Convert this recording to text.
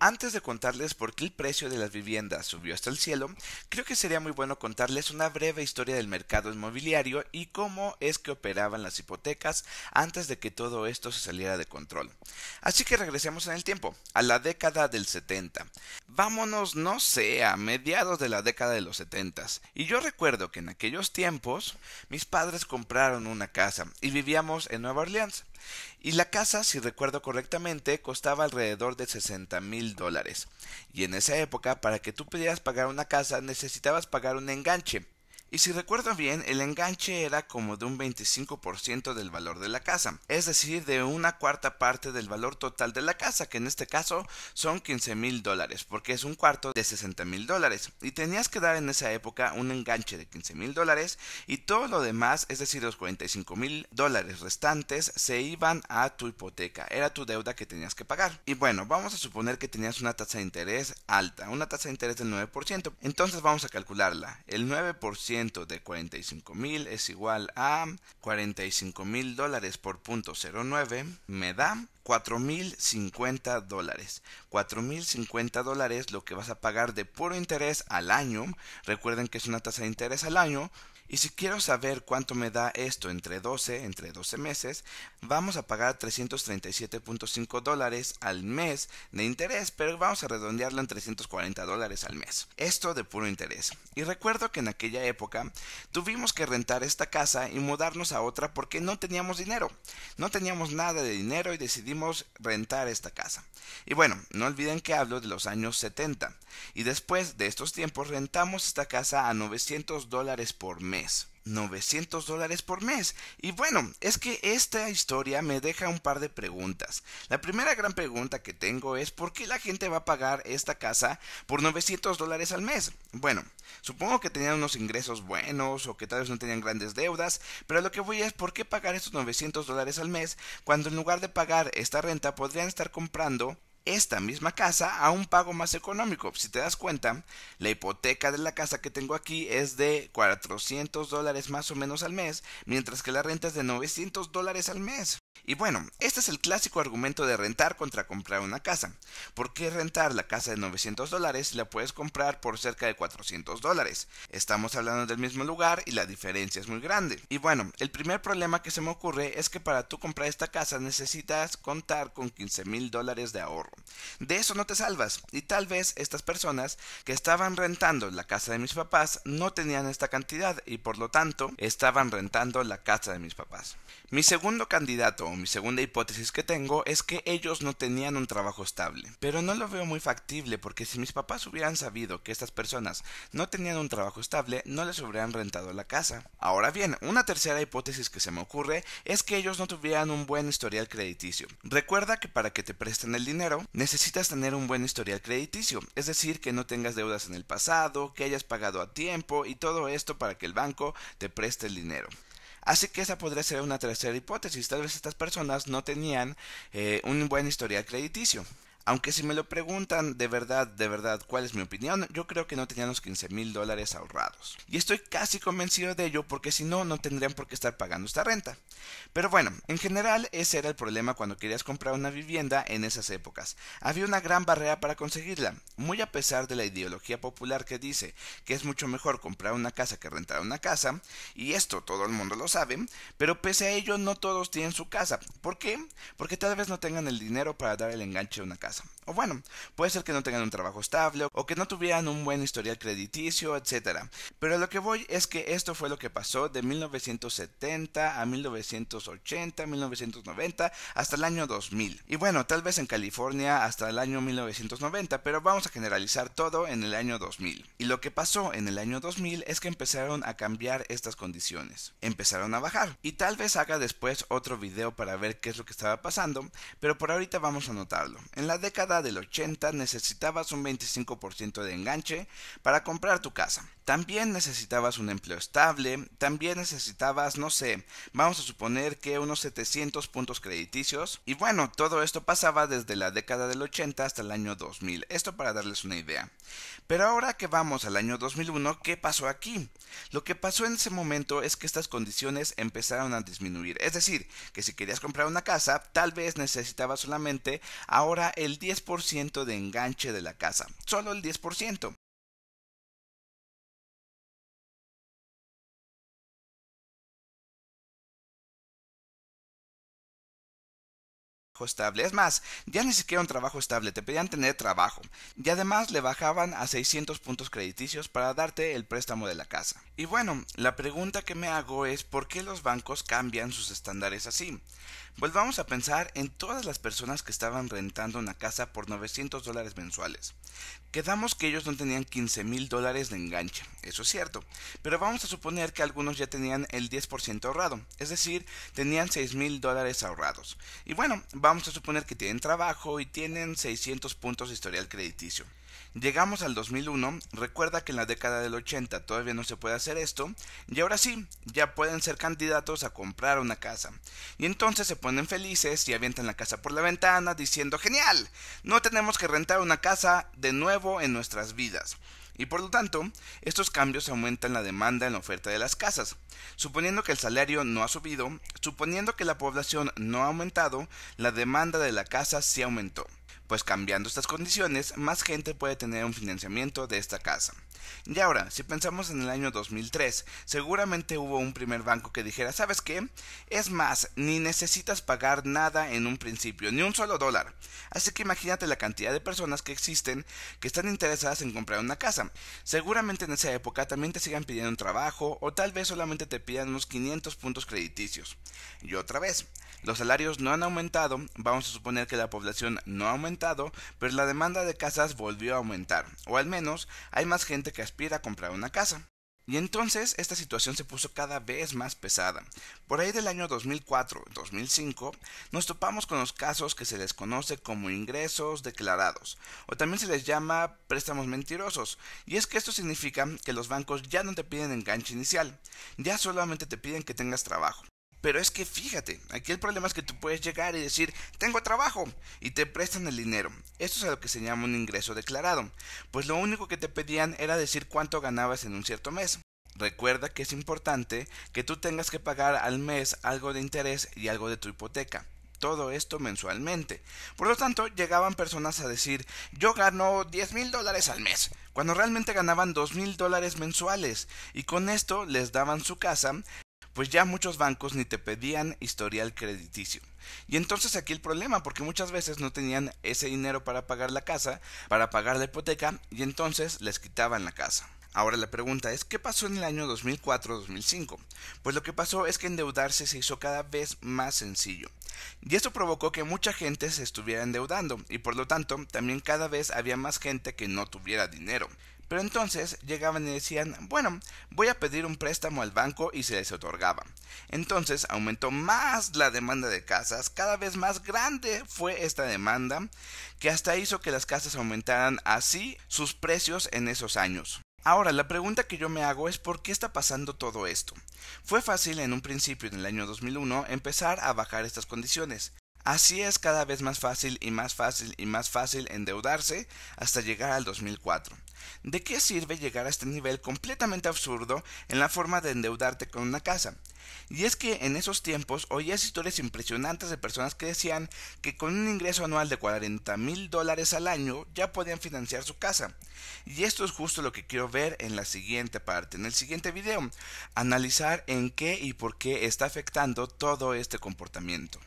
Antes de contarles por qué el precio de las viviendas subió hasta el cielo, creo que sería muy bueno contarles una breve historia del mercado inmobiliario y cómo es que operaban las hipotecas antes de que todo esto se saliera de control. Así que regresemos en el tiempo, a la década del 70. Vámonos, no sé, a mediados de la década de los setentas. Y yo recuerdo que en aquellos tiempos mis padres compraron una casa y vivíamos en Nueva Orleans. Y la casa, si recuerdo correctamente, costaba alrededor de sesenta mil dólares. Y en esa época, para que tú pudieras pagar una casa, necesitabas pagar un enganche. Y si recuerdo bien, el enganche era como de un 25% del valor de la casa, es decir, de una cuarta parte del valor total de la casa, que en este caso son 15 mil dólares, porque es un cuarto de 60 mil dólares. Y tenías que dar en esa época un enganche de 15 mil dólares y todo lo demás, es decir, los 45 mil dólares restantes, se iban a tu hipoteca, era tu deuda que tenías que pagar. Y bueno, vamos a suponer que tenías una tasa de interés alta, una tasa de interés del 9%, entonces vamos a calcularla, el 9% de 45 mil es igual a 45 mil dólares por punto 09 me da 4.050 dólares. 4.050 dólares lo que vas a pagar de puro interés al año. Recuerden que es una tasa de interés al año y si quiero saber cuánto me da esto entre 12, entre 12 meses, vamos a pagar 337.5 dólares al mes de interés, pero vamos a redondearlo en 340 dólares al mes. Esto de puro interés. Y recuerdo que en aquella época tuvimos que rentar esta casa y mudarnos a otra porque no teníamos dinero. No teníamos nada de dinero y decidimos rentar esta casa. Y bueno, no olviden que hablo de los años 70. Y después de estos tiempos rentamos esta casa a 900 dólares por mes 900 dólares por mes. Y bueno, es que esta historia me deja un par de preguntas. La primera gran pregunta que tengo es ¿por qué la gente va a pagar esta casa por 900 dólares al mes? Bueno, supongo que tenían unos ingresos buenos o que tal vez no tenían grandes deudas, pero lo que voy es ¿por qué pagar estos 900 dólares al mes cuando en lugar de pagar esta renta podrían estar comprando esta misma casa a un pago más económico. Si te das cuenta, la hipoteca de la casa que tengo aquí es de 400 dólares más o menos al mes, mientras que la renta es de 900 dólares al mes. Y bueno, este es el clásico argumento de rentar contra comprar una casa. ¿Por qué rentar la casa de 900 dólares si la puedes comprar por cerca de 400 dólares? Estamos hablando del mismo lugar y la diferencia es muy grande. Y bueno, el primer problema que se me ocurre es que para tú comprar esta casa necesitas contar con 15 mil dólares de ahorro. De eso no te salvas y tal vez estas personas que estaban rentando la casa de mis papás no tenían esta cantidad y por lo tanto estaban rentando la casa de mis papás. Mi segundo candidato mi segunda hipótesis que tengo es que ellos no tenían un trabajo estable. Pero no lo veo muy factible porque si mis papás hubieran sabido que estas personas no tenían un trabajo estable, no les hubieran rentado la casa. Ahora bien, una tercera hipótesis que se me ocurre es que ellos no tuvieran un buen historial crediticio. Recuerda que para que te presten el dinero necesitas tener un buen historial crediticio, es decir, que no tengas deudas en el pasado, que hayas pagado a tiempo y todo esto para que el banco te preste el dinero. Así que esa podría ser una tercera hipótesis. Tal vez estas personas no tenían eh, un buen historial crediticio. Aunque si me lo preguntan de verdad, de verdad, cuál es mi opinión, yo creo que no tenían los 15 mil dólares ahorrados. Y estoy casi convencido de ello porque si no, no tendrían por qué estar pagando esta renta. Pero bueno, en general ese era el problema cuando querías comprar una vivienda en esas épocas. Había una gran barrera para conseguirla, muy a pesar de la ideología popular que dice que es mucho mejor comprar una casa que rentar una casa, y esto todo el mundo lo sabe, pero pese a ello no todos tienen su casa. ¿Por qué? Porque tal vez no tengan el dinero para dar el enganche de una casa. O bueno, puede ser que no tengan un trabajo estable o que no tuvieran un buen historial crediticio, etcétera, Pero lo que voy es que esto fue lo que pasó de 1970 a 1980, 1990 hasta el año 2000. Y bueno, tal vez en California hasta el año 1990, pero vamos a generalizar todo en el año 2000. Y lo que pasó en el año 2000 es que empezaron a cambiar estas condiciones. Empezaron a bajar. Y tal vez haga después otro video para ver qué es lo que estaba pasando, pero por ahorita vamos a notarlo. En la década del 80 necesitabas un 25% de enganche para comprar tu casa. También necesitabas un empleo estable, también necesitabas, no sé, vamos a suponer que unos 700 puntos crediticios. Y bueno, todo esto pasaba desde la década del 80 hasta el año 2000. Esto para darles una idea. Pero ahora que vamos al año 2001, ¿qué pasó aquí? Lo que pasó en ese momento es que estas condiciones empezaron a disminuir. Es decir, que si querías comprar una casa, tal vez necesitabas solamente ahora el el 10% de enganche de la casa, solo el 10%. estable. Es más, ya ni siquiera un trabajo estable, te pedían tener trabajo. Y además le bajaban a 600 puntos crediticios para darte el préstamo de la casa. Y bueno, la pregunta que me hago es por qué los bancos cambian sus estándares así. Volvamos pues a pensar en todas las personas que estaban rentando una casa por 900 dólares mensuales. Quedamos que ellos no tenían 15 mil dólares de enganche, eso es cierto, pero vamos a suponer que algunos ya tenían el 10% ahorrado, es decir, tenían 6 mil dólares ahorrados. Y bueno, vamos a suponer que tienen trabajo y tienen 600 puntos de historial crediticio. Llegamos al 2001, recuerda que en la década del 80 todavía no se puede hacer esto, y ahora sí, ya pueden ser candidatos a comprar una casa. Y entonces se ponen felices y avientan la casa por la ventana diciendo, genial, no tenemos que rentar una casa de nuevo en nuestras vidas. Y por lo tanto, estos cambios aumentan la demanda en la oferta de las casas. Suponiendo que el salario no ha subido, suponiendo que la población no ha aumentado, la demanda de la casa sí aumentó pues cambiando estas condiciones, más gente puede tener un financiamiento de esta casa. Y ahora, si pensamos en el año 2003, seguramente hubo un primer banco que dijera, ¿sabes qué? Es más, ni necesitas pagar nada en un principio, ni un solo dólar. Así que imagínate la cantidad de personas que existen que están interesadas en comprar una casa. Seguramente en esa época también te sigan pidiendo un trabajo o tal vez solamente te pidan unos 500 puntos crediticios. Y otra vez, los salarios no han aumentado, vamos a suponer que la población no ha aumentado, pero la demanda de casas volvió a aumentar, o al menos hay más gente que aspira a comprar una casa. Y entonces esta situación se puso cada vez más pesada. Por ahí del año 2004-2005 nos topamos con los casos que se les conoce como ingresos declarados, o también se les llama préstamos mentirosos, y es que esto significa que los bancos ya no te piden enganche inicial, ya solamente te piden que tengas trabajo. Pero es que fíjate, aquí el problema es que tú puedes llegar y decir, tengo trabajo, y te prestan el dinero. Esto es a lo que se llama un ingreso declarado, pues lo único que te pedían era decir cuánto ganabas en un cierto mes. Recuerda que es importante que tú tengas que pagar al mes algo de interés y algo de tu hipoteca. Todo esto mensualmente. Por lo tanto, llegaban personas a decir, yo gano 10 mil dólares al mes, cuando realmente ganaban 2 mil dólares mensuales. Y con esto les daban su casa, pues ya muchos bancos ni te pedían historial crediticio. Y entonces aquí el problema, porque muchas veces no tenían ese dinero para pagar la casa, para pagar la hipoteca, y entonces les quitaban la casa. Ahora la pregunta es, ¿qué pasó en el año 2004-2005? Pues lo que pasó es que endeudarse se hizo cada vez más sencillo. Y esto provocó que mucha gente se estuviera endeudando y por lo tanto también cada vez había más gente que no tuviera dinero. Pero entonces llegaban y decían, bueno, voy a pedir un préstamo al banco y se les otorgaba. Entonces aumentó más la demanda de casas, cada vez más grande fue esta demanda, que hasta hizo que las casas aumentaran así sus precios en esos años. Ahora, la pregunta que yo me hago es por qué está pasando todo esto. Fue fácil en un principio, en el año 2001, empezar a bajar estas condiciones, Así es cada vez más fácil y más fácil y más fácil endeudarse hasta llegar al 2004. ¿De qué sirve llegar a este nivel completamente absurdo en la forma de endeudarte con una casa? Y es que en esos tiempos oías historias impresionantes de personas que decían que con un ingreso anual de 40 mil dólares al año ya podían financiar su casa. Y esto es justo lo que quiero ver en la siguiente parte, en el siguiente video, analizar en qué y por qué está afectando todo este comportamiento.